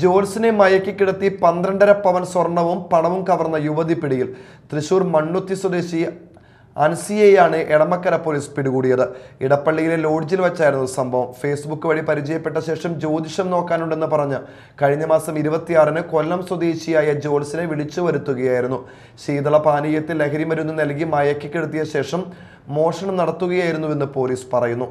ജോൺസിനെ മയക്കിക്കിടത്തി പന്ത്രണ്ടര പവൻ സ്വർണവും പണവും കവർന്ന യുവതി പിടിയിൽ തൃശൂർ മണ്ണുത്തി സ്വദേശി അൻസിയെയാണ് എടമക്കര പോലീസ് പിടികൂടിയത് ഇടപ്പള്ളിയിലെ ലോഡ്ജിൽ വെച്ചായിരുന്നു സംഭവം ഫേസ്ബുക്ക് വഴി പരിചയപ്പെട്ട ശേഷം ജ്യോതിഷം നോക്കാനുണ്ടെന്ന് പറഞ്ഞ് കഴിഞ്ഞ മാസം ഇരുപത്തിയാറിന് കൊല്ലം സ്വദേശിയായ ജോൾസിനെ വിളിച്ചു വരുത്തുകയായിരുന്നു ശീതള പാനീയത്തിൽ ലഹരി മരുന്ന് നൽകി മയക്കിക്കെടുത്തിയ ശേഷം മോഷണം നടത്തുകയായിരുന്നുവെന്ന് പോലീസ് പറയുന്നു